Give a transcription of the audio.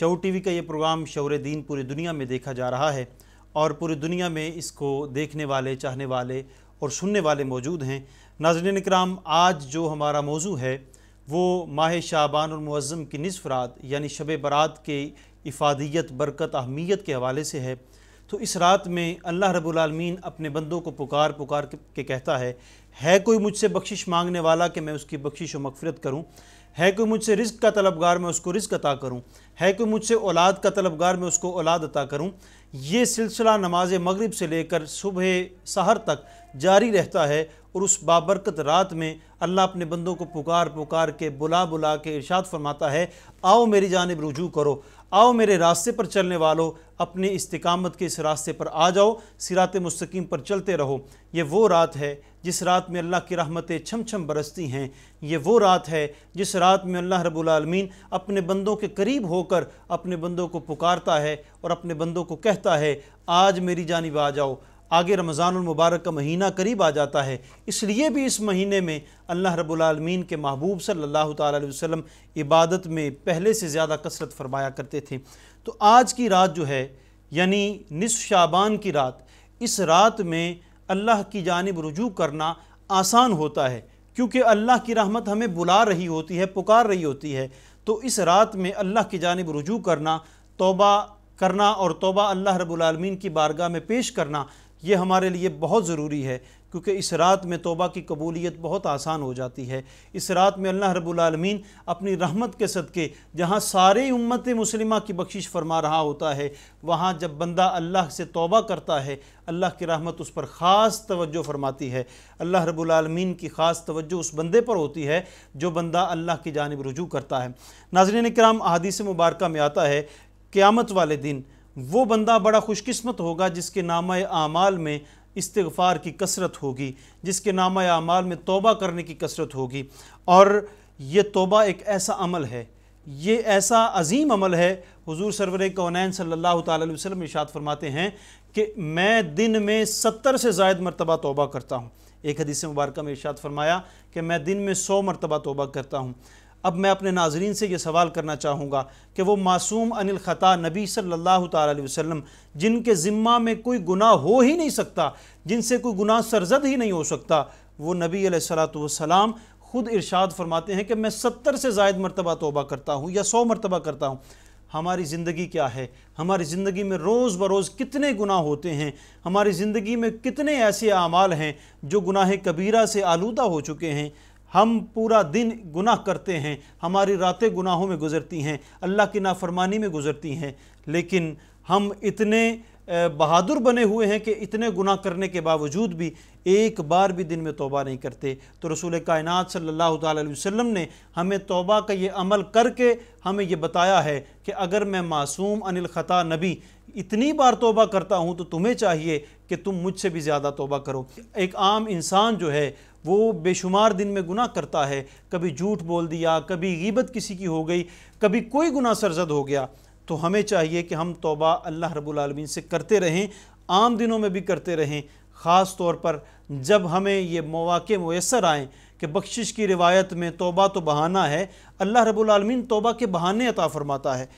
T TV का ये programme शौर दीन पूरी दुनिया में देखा जा रहा है और पूरी दुनिया में इसको देखने वाले चाहने वाले और सुनने वाले मौजूद हैं नाजरन कराम आज जो हमारा मौजू है वो माह शाबान और मुज़म की नसफ़ रात यानी शब बरात के इफादियत बरकत अहमियत के हवाले से है तो इस रात में अल्लाह रबालमीन अपने बंदों को पुकार पुकार के कहता है है कोई मुझसे बख्शिश मांगने वाला कि मैं उसकी बख्शिश व मगफरत करूँ है कोई मुझसे रिस्क का तलबगार मैं उसको रिस्क अता करूँ है कोई मुझसे औलाद का तलबगार मैं उसको औलाद अता करूँ ये सिलसिला नमाज मगरिब से लेकर सुबह सहर तक जारी रहता है और उस बाबरकत रात में अल्लाह अपने बंदों को पुकार पुकार के बुला बुला के इर्शाद फरमाता है आओ मेरी जानब रुजू करो आओ मेरे रास्ते पर चलने वालों अपने इस्तकामत के इस रास्ते पर आ जाओ सिरात मस्तकीम पर चलते रहो ये वो रात है जिस रात में अल्लाह की रहमतें छम छम बरसती हैं ये वो रात है जिस रात में अल्लाह रबालमीन अपने बंदों के करीब होकर अपने बंदों को पुकारता है और अपने बंदों को कहता है आज मेरी जानब आ जाओ आगे रमज़ानमबारक का महीना करीब आ जाता है इसलिए भी इस महीने में अल्लाह रबालमीन के महबूब सल्लल्लाहु अलैहि वसल्लम इबादत में पहले से ज़्यादा कसरत फरमाया करते थे तो आज की रात जो है यानी निस शाबान की रात इस रात में अल्लाह की जानब रजू करना आसान होता है क्योंकि अल्लाह की रहमत हमें बुला रही होती है पुकार रही होती है तो इस रात में अल्लाह की जानब रजू करना तोबा करना और तोबा अल्लाह रबालमीन की बारगाह में पेश करना ये हमारे लिए बहुत ज़रूरी है क्योंकि इस रात में तोबा की कबूलियत बहुत आसान हो जाती है इस रात में अल्लाह रबालमीन अपनी रहमत के सदक़े जहाँ सारी उम्मत मुसलिमा की बख्शिश फरमा रहा होता है वहाँ जब बंदा अल्लाह से तोबा करता है अल्लाह की रहमत उस पर ख़ास तवज्जो फरमाती है अल्लाह रबालमीन की ख़ास तवज्जो उस बंदे पर होती है जो बंदा अल्लाह की जानब रजू करता है नाजरन कराम अदीस मुबारक में आता है क़्यामत वाले दिन वो बंदा बड़ा खुशकिस्मत होगा जिसके नामा आमाल में इस्तफ़ार की कसरत होगी जिसके नामा आमाल में तोबा करने की कसरत होगी और ये तोबा एक ऐसा अमल है ये ऐसा अजीम अमल है हुजूर सरवर कौनैन सल्लल्लाहु अलैहि वसल्लम फरमाते हैं कि मैं दिन में सत्तर से ज़ायद मरतबा तोबा करता हूँ एक हदीस मुबारक में इशाद फरमाया कि मैं दिन में सौ मरतबा तोबा करता हूँ अब मैं अपने नाजरीन से ये सवाल करना चाहूँगा कि वो मासूम अनिल ख़ता नबी सल्लल्लाहु अलैहि वसल्लम जिनके ज़िम्मा में कोई गुनाह हो ही नहीं सकता जिनसे कोई गुनाह सरजद ही नहीं हो सकता वो नबी सलाम ख़ुद इरशाद फरमाते हैं कि मैं सत्तर से जायद मरतबा तोबा करता हूँ या सौ मरतबा करता हूँ हमारी ज़िंदगी क्या है हमारी ज़िंदगी में रोज़ बरोज़ कितने गुनाह होते हैं हमारी ज़िंदगी में कितने ऐसे अमाल हैं जो गुनाह कबीरा से आलूदा हो चुके हैं हम पूरा दिन गुनाह करते हैं हमारी रातें गुनाहों में गुजरती हैं अल्लाह की नाफरमानी में गुजरती हैं लेकिन हम इतने बहादुर बने हुए हैं कि इतने गुनाह करने के बावजूद भी एक बार भी दिन में तौबा नहीं करते तो रसूल कायनत सल्ला वसल्लम ने हमें तौबा का ये अमल करके हमें ये बताया है कि अगर मैं मासूम अनिल ख़ता नबी इतनी बार तौबा करता हूँ तो तुम्हें चाहिए कि तुम मुझसे भी ज़्यादा तौबा करो एक आम इंसान जो है वो बेशुमार दिन में गुनाह करता है कभी झूठ बोल दिया कभी गीबत किसी की हो गई कभी कोई गुनाह सरजद हो गया तो हमें चाहिए कि हम तोबा अल्लाह रब्बुल रबालमीन से करते रहें आम दिनों में भी करते रहें ख़ास तौर पर जब हमें ये मौाक़े मैसर आएँ कि बख्शिश की रिवायत में तोबा तो बहाना है अल्लाह रब्बुल रबालमीन तोबा के बहाने अता फ़रमाता है